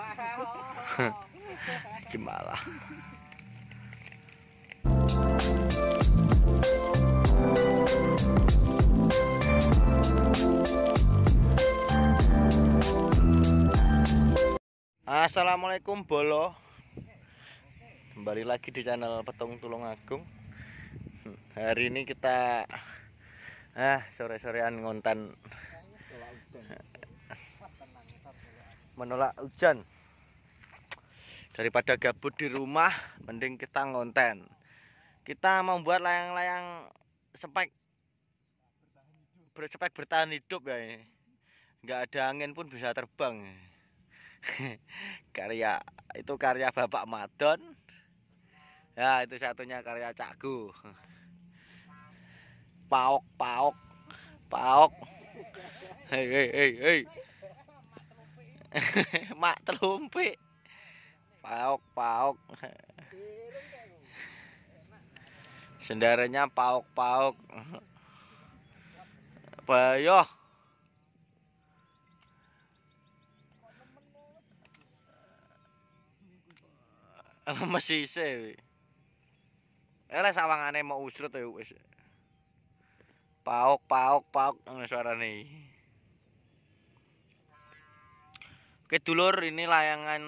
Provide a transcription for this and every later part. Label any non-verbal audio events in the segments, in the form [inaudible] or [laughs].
[laughs] Gimana? Assalamualaikum Bolo Kembali lagi di channel Petung Tulung Agung Hari ini kita ah sore-sorean ngonten menolak hujan daripada gabut di rumah mending kita ngonten kita membuat layang-layang spek berspek bertahan hidup ya nggak ada angin pun bisa terbang [laughs] karya itu karya Bapak Madon ya itu satunya karya Cakgu paok paok paok hei hei hei hei [laughs] mak trumpi paok paok sendarannya paok paok payo masih sih Eh sawangane mau usrut wis. Paok paok paok suara nih. Oke dulur ini layangan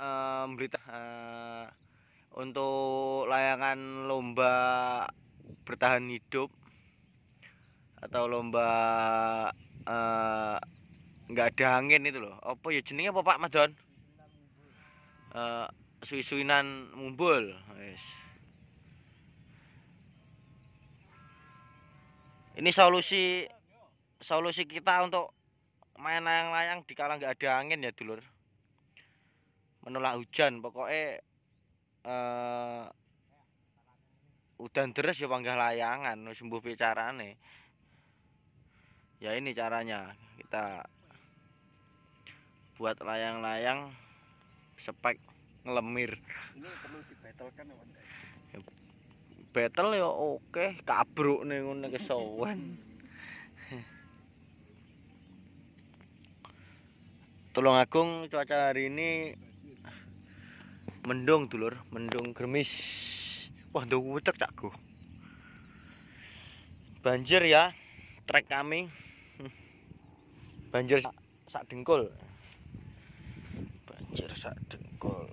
um, berita uh, untuk layangan lomba bertahan hidup atau lomba eh, nggak uh, ada angin itu loh apa ya jenenge apa Pak Madon uh, Suisuinan mumbul yes. ini solusi solusi kita untuk main layang-layang di kala nggak ada angin ya dulur menolak hujan pokoknya eh udan deres ya panggah layangan sembuh nih, ya ini caranya kita buat layang-layang spek ngelemir ini perlu battle ya oke kabruk nih ngono kesowan [laughs] Tolong Agung cuaca hari ini mendung dulur, mendung gerimis. Wah, ndung cak cakku. Banjir ya, trek kami. Banjir sak, sak dengkul. Banjir sak dengkul.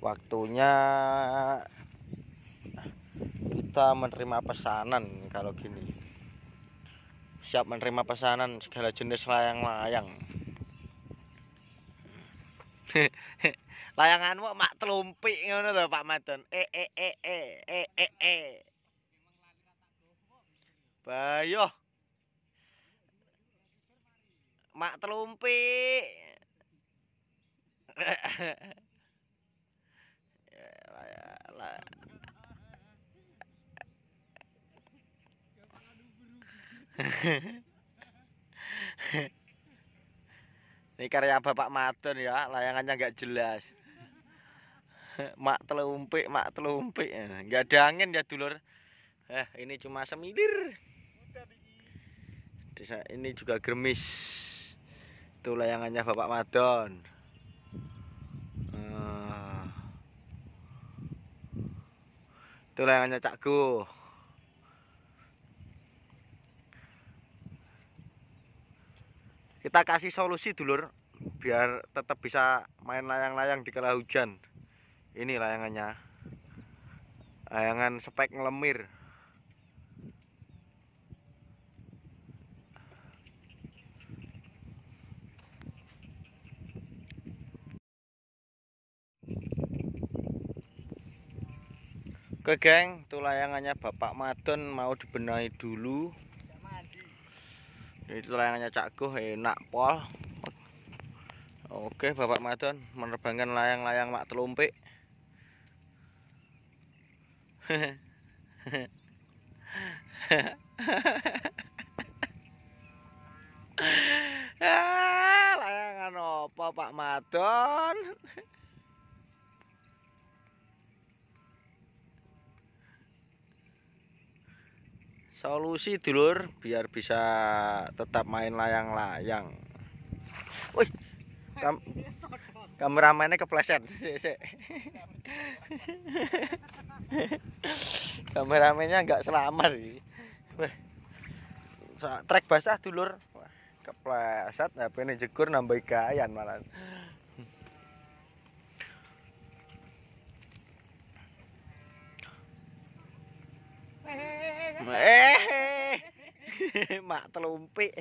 Waktunya kita menerima pesanan kalau gini siap menerima pesanan segala jenis layang-layang [laughs] layanganmu mak telumpik ngono lho Pak Madon. E e e e e e. e. Bayo. Mak telumpik. Yeah. [laughs] Ini karya Bapak Madon ya, layangannya enggak jelas. [laughs] mak telumpik, mak telumpik. enggak ada angin ya, dulur. Eh, ini cuma semilir. Desa ini juga gremis. Itu layangannya Bapak Madon. Uh, eh. itu layangannya Cak kita kasih solusi dulur biar tetap bisa main layang-layang di kala hujan ini layangannya layangan spek ngelemir Oke geng, itu layangannya Bapak Madon mau dibenahi dulu itu layangannya cakuh enak pol oke bapak madon menerbangkan layang-layang mak telumpik [laughs] ah, layangan opo pak madon solusi dulur biar bisa tetap main layang-layang. Woi, kameramennya kepleset sih. Si. [laughs] kameramennya nggak selamat sih. Trek basah dulur, kepleset. HP ini jekur nambah gayan malah. Eh. [laughs] Mak telumpik.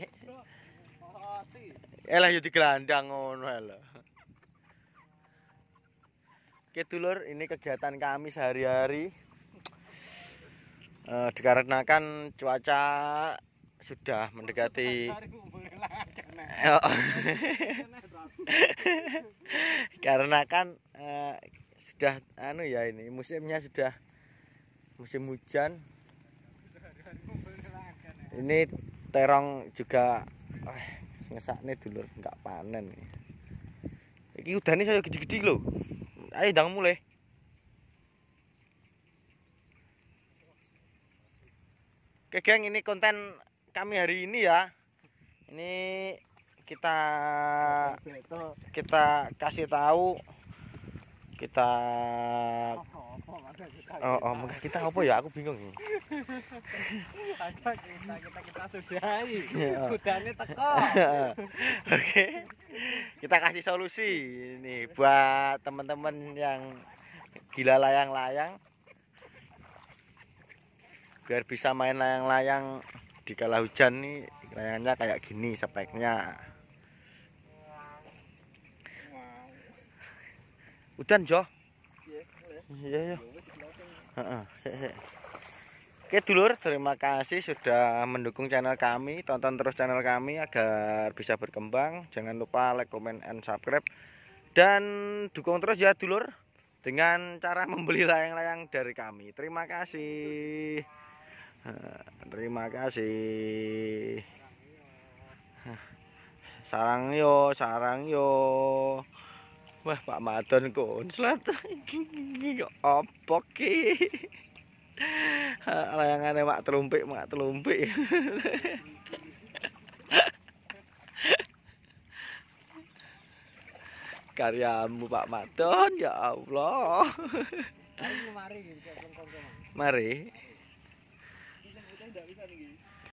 lah yo ya digelandang ngono lho. Oke dulur, ini kegiatan kami sehari-hari. Eh, dikarenakan cuaca sudah mendekati [laughs] karena kan eh, sudah anu ya ini musimnya sudah musim hujan ini terong juga eh, ngesak nih dulu nggak panen ini udah nih saya gede-gede loh ayo dong mulai Oke geng ini konten kami hari ini ya ini kita kita kasih tahu kita Oh, oh maka kita apa ya? Aku bingung. Ada kita kita kita sudahi. Kudannya iya. teko. [laughs] Oke. Kita kasih solusi nih buat teman-teman yang gila layang-layang biar bisa main layang-layang di kala hujan nih layangannya kayak gini speknya udan Jo Iya, iya. Oke dulur, terima kasih sudah mendukung channel kami. Tonton terus channel kami agar bisa berkembang. Jangan lupa like, comment, and subscribe. Dan dukung terus ya dulur dengan cara membeli layang-layang dari kami. Terima kasih. Terima kasih. Sarang yo, sarang yo. Wah, Pak Maton konslet. Apa ki? Layangane Pak Trumpik, Pak Trumpik. Karyamu Pak Maton, ya Allah. Mari. Mari. Mari.